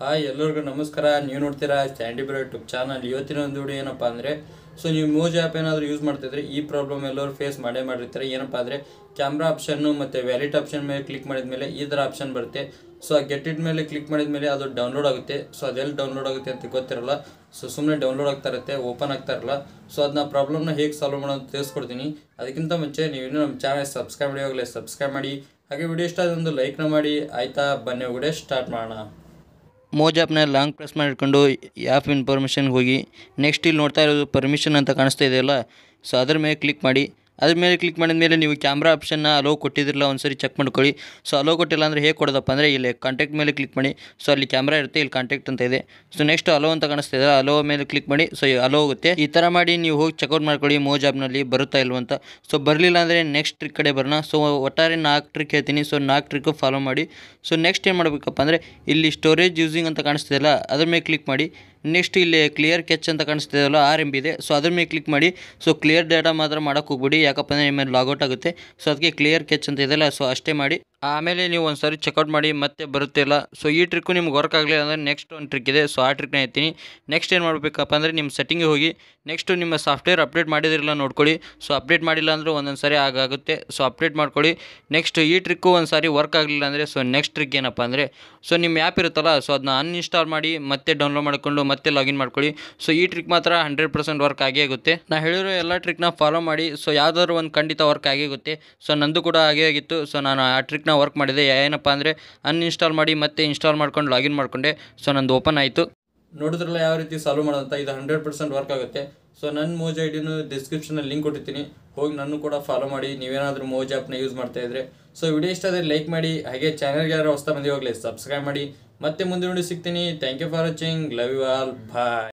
hi ಎಲ್ಲರಿಗೂ ನಮಸ್ಕಾರ ನೀವು ನೋಡ್ತೀರಾ ಸ್ಟ್ಯಾಂಡಿ ಬ್ರೋ ಯೂಟ್ಯೂಬ್ ಚಾನಲ್ ಇವತ್ತಿನ ಒಂದು ವಿಡಿಯೋ ಏನಪ್ಪ ಅಂದರೆ ಸೊ ನೀವು ಮೋಜ್ ಆ್ಯಪ್ ಏನಾದರೂ ಯೂಸ್ ಮಾಡ್ತಿದ್ರೆ ಈ ಪ್ರಾಬ್ಲಮ್ ಎಲ್ಲರೂ ಫೇಸ್ ಮಾಡೇ ಮಾಡಿರ್ತಾರೆ ಏನಪ್ಪ ಅಂದರೆ ಕ್ಯಾಮ್ರಾ ಆಪ್ಷನ್ನು ಮತ್ತು ವ್ಯಾಲಿಟ್ ಆಪ್ಷನ್ ಮೇಲೆ ಕ್ಲಿಕ್ ಮಾಡಿದ ಮೇಲೆ ಈ ಥರ ಆಪ್ಷನ್ ಬರುತ್ತೆ ಸೊ ಆ ಗೆಟ್ ಮೇಲೆ ಕ್ಲಿಕ್ ಮಾಡಿದ ಮೇಲೆ ಅದು ಡೌನ್ಲೋಡ್ ಆಗುತ್ತೆ ಸೊ ಅದೆಲ್ಲಿ ಡೌನ್ಲೋಡ್ ಆಗುತ್ತೆ ಅಂತ ಗೊತ್ತಿರಲ್ಲ ಸೊ ಸುಮ್ಮನೆ ಡೌನ್ಲೋಡ್ ಆಗ್ತಾ ಇರುತ್ತೆ ಓಪನ್ ಆಗ್ತಾ ಇರಲ್ಲ ಸೊ ಅದನ್ನ ಪ್ರಾಬ್ಲಮ್ನ ಹೇಗೆ ಸಾಲ್ವ್ ಮಾಡೋದು ತಿಳಿಸ್ಕೊಡ್ತೀನಿ ಅದಕ್ಕಿಂತ ಮುಂಚೆ ನೀವು ನಮ್ಮ ಚಾನಲ್ ಸಬ್ಸ್ಕ್ರೈಬ್ ಮಾಡಿ ಹೋಗಲಿ ಸಬ್ಸ್ಕ್ರೈಬ್ ಮಾಡಿ ಹಾಗೆ ವಿಡಿಯೋ ಇಷ್ಟ ಅದೊಂದು ಲೈಕ್ನ ಮಾಡಿ ಆಯಿತಾ ಬನ್ನಿ ವಿಡಿಯೋ ಸ್ಟಾರ್ಟ್ ಮಾಡೋಣ ಮೋಜ್ ಲಾಂಗ್ ಪ್ರೆಸ್ ಮಾಡಿಟ್ಕೊಂಡು ಆ್ಯಪ್ ಇನ್ಫಾರ್ಮೇಷನ್ಗೆ ಹೋಗಿ ನೆಕ್ಸ್ಟ್ ಇಲ್ಲಿ ನೋಡ್ತಾ ಇರೋದು ಪರ್ಮಿಷನ್ ಅಂತ ಕಾಣಿಸ್ತಾ ಇದೆಯಲ್ಲ ಸೊ ಅದ್ರ ಮೇಲೆ ಕ್ಲಿಕ್ ಮಾಡಿ ಅದ್ರ ಮೇಲೆ ಕ್ಲಿಕ್ ಮಾಡಿದ ಮೇಲೆ ನೀವು ಕ್ಯಾಮ್ರಾ ಆಪ್ಷನ್ನ ಅಲೋ ಕೊಟ್ಟಿದ್ದಿರಲ್ಲ ಒಂದು ಸರಿ ಚೆಕ್ ಮಾಡ್ಕೊಳ್ಳಿ ಸೊ ಅಲೋ ಕೊಟ್ಟಿಲ್ಲ ಅಂದರೆ ಹೇಗೆ ಕೊಡೋದಪ್ಪ ಅಂದರೆ ಇಲ್ಲಿ ಕಾಂಟ್ಯಾಕ್ಟ್ ಮೇಲೆ ಕ್ಲಿಕ್ ಮಾಡಿ ಸೊ ಅಲ್ಲಿ ಕ್ಯಾಮ್ರಾ ಇರುತ್ತೆ ಇಲ್ಲಿ ಕಾಂಟ್ಯಾಕ್ಟ್ ಅಂತ ಇದೆ ಸೊ ನೆಕ್ಸ್ಟ್ ಅಲೋ ಅಂತ ಕಾಣಿಸ್ತಿದೆ ಅಲೋ ಮೇಲೆ ಕ್ಲಿಕ್ ಮಾಡಿ ಸೊ ಅಲೋ ಹೋಗುತ್ತೆ ಈ ಥರ ಮಾಡಿ ನೀವು ಹೋಗಿ ಚೆಕ್ಔಟ್ ಮಾಡ್ಕೊಳ್ಳಿ ಮೋ ಜಾಬ್ನಲ್ಲಿ ಬರುತ್ತಾ ಇಲ್ವಂತ ಸೊ ಬರಲಿಲ್ಲ ಅಂದರೆ ನೆಕ್ಸ್ಟ್ ಟ್ರಿಕ್ ಕಡೆ ಬರೋಣ ಸೊ ಒಟ್ಟಾರೆ ನಾಲ್ಕು ಟ್ರಿಕ್ ಹೇಳ್ತೀನಿ ಸೊ ನಾಲ್ಕು ಟ್ರಿಕ್ ಫಾಲೋ ಮಾಡಿ ಸೊ ನೆಕ್ಸ್ಟ್ ಏನು ಮಾಡಬೇಕಪ್ಪ ಅಂದರೆ ಇಲ್ಲಿ ಸ್ಟೋರೇಜ್ ಯೂಸಿಂಗ್ ಅಂತ ಕಾಣಿಸ್ತಿದೆಯಲ್ಲ ಅದ್ರ ಮೇಲೆ ಕ್ಲಿಕ್ ಮಾಡಿ ನೆಕ್ಸ್ಟ್ ಇಲ್ಲಿ ಕ್ಲಿಯರ್ ಕೆಚ್ ಅಂತ ಕಾಣಿಸ್ತಿದೆಯಲ್ಲ ಆರ್ ಎಂ ಬಿ ಇದೆ ಸೊ ಅದ್ರ ಮೇಲೆ ಕ್ಲಿಕ್ ಮಾಡಿ ಸೊ ಕ್ಲಿಯರ್ ಡೇಟಾ ಮಾತ್ರ ಮಾಡೋಕ್ಕೆ ಹೋಗ್ಬಿಡಿ ಯಾಕಪ್ಪ ಅಂದರೆ ನಿಮ್ಮ ಲಾಗೌಟ್ ಆಗುತ್ತೆ ಸೊ ಅದಕ್ಕೆ ಕ್ಲಿಯರ್ ಕೆಚ್ ಅಂತ ಇದೆಯಲ್ಲ ಸೊ ಅಷ್ಟೇ ಮಾಡಿ ಆಮೇಲೆ ನೀವು ಒಂದು ಸಾರಿ ಚೆಕ್ಔಟ್ ಮಾಡಿ ಮತ್ತೆ ಬರುತ್ತಿಲ್ಲ ಸೊ ಈ ಟ್ರಿಕ್ಕು ನಿಮ್ಗೆ ವರ್ಕ್ ಆಗಲಿಲ್ಲ ಅಂದರೆ ನೆಕ್ಸ್ಟ್ ಒಂದು ಟ್ರಿಕ್ ಇದೆ ಸೊ ಆ ಟ್ರಿಕ್ನ ಎತ್ತೀನಿ ನೆಕ್ಸ್ಟ್ ಏನು ಮಾಡಬೇಕಪ್ಪ ಅಂದರೆ ನಿಮ್ಮ ಸೆಟ್ಟಿಂಗಿಗೆ ಹೋಗಿ ನೆಕ್ಸ್ಟು ನಿಮ್ಮ ಸಾಫ್ಟ್ವೇರ್ ಅಪ್ಡೇಟ್ ಮಾಡಿದಿರಲ್ಲ ನೋಡ್ಕೊಳ್ಳಿ ಸೊ ಅಪ್ಡೇಟ್ ಮಾಡಿಲ್ಲ ಅಂದರೆ ಒಂದೊಂದು ಸಾರಿ ಆಗಾಗುತ್ತೆ ಸೊ ಅಪ್ಡೇಟ್ ಮಾಡ್ಕೊಳ್ಳಿ ನೆಕ್ಸ್ಟ್ ಈ ಟ್ರಿಕ್ಕು ಒಂದು ಸಾರಿ ವರ್ಕ್ ಆಗಲಿಲ್ಲ ಅಂದರೆ ಸೊ ನೆಕ್ಸ್ಟ್ ಟ್ರಿಕ್ ಏನಪ್ಪ ಅಂದರೆ ಸೊ ನಿಮ್ಮ ಆ್ಯಪ್ ಇರುತ್ತಲ್ಲ ಸೊ ಅದನ್ನ ಅನ್ಇನ್ಸ್ಟಾಲ್ ಮಾಡಿ ಮತ್ತೆ ಡೌನ್ಲೋಡ್ ಮಾಡಿಕೊಂಡು ಮತ್ತೆ ಲಾಗಿನ್ ಮಾಡ್ಕೊಳ್ಳಿ ಸೊ ಈ ಟ್ರಿಕ್ ಮಾತ್ರ ಹಂಡ್ರೆಡ್ ಪರ್ಸೆಂಟ್ ವರ್ಕ್ ಆಗೇ ಆಗುತ್ತೆ ನಾನು ಹೇಳಿರೋ ಎಲ್ಲ ಟ್ರಿಕ್ನ ಫಾಲೋ ಮಾಡಿ ಸೊ ಯಾವುದಾದ್ರು ಒಂದು ಖಂಡಿತ ವರ್ಕ್ ಆಗೇ ಆಗುತ್ತೆ ಸೊ ನಂದು ಕೂಡ ಆಗೇ ಆಗಿತ್ತು ಸೊ ನಾನು ಆ ಟ್ರಿಕ್ ಪ್ರಾಜೆಕ್ಟ್ನ ವರ್ಕ್ ಮಾಡಿದೆ ಏನಪ್ಪ ಅಂದರೆ ಅನ್ಇನ್ಸ್ಟಾಲ್ ಮಾಡಿ ಮತ್ತೆ ಇನ್ಸ್ಟಾಲ್ ಮಾಡ್ಕೊಂಡು ಲಾಗಿನ್ ಮಾಡಿಕೊಂಡೆ ಸೊ ನಂದು ಓಪನ್ ಆಯಿತು ನೋಡಿದ್ರಲ್ಲ ಯಾವ ರೀತಿ ಸಾಲ್ವ್ ಮಾಡೋದಂತ ಇದು ಹಂಡ್ರೆಡ್ ಪರ್ಸೆಂಟ್ ವರ್ಕ್ ಆಗುತ್ತೆ ಸೊ ನನ್ನ ಮೋಜ್ ಐ ಡಿನೂ ಡಿಸ್ಕ್ರಿಪ್ಷನಲ್ಲಿ ಲಿಂಕ್ ಕೊಟ್ಟಿರ್ತೀನಿ ಹೋಗಿ ನಾನು ಕೂಡ ಫಾಲೋ ಮಾಡಿ ನೀವೇನಾದರೂ ಮೋಜ್ ಆ್ಯಪ್ನ ಯೂಸ್ ಮಾಡ್ತಾ ಇದ್ರೆ ಸೊ ವಿಡಿಯೋ ಇಷ್ಟ ಆದರೆ ಲೈಕ್ ಮಾಡಿ ಹಾಗೆ ಚಾನಲ್ಗೆ ಯಾರು ಹೊಸ ಬಂದಿ ಹೋಗಲಿ ಸಬ್ಸ್ಕ್ರೈಬ್ ಮಾಡಿ ಮತ್ತೆ ಮುಂದೆ ನೋಡಿ ಸಿಗ್ತೀನಿ thank you for watching love you all bye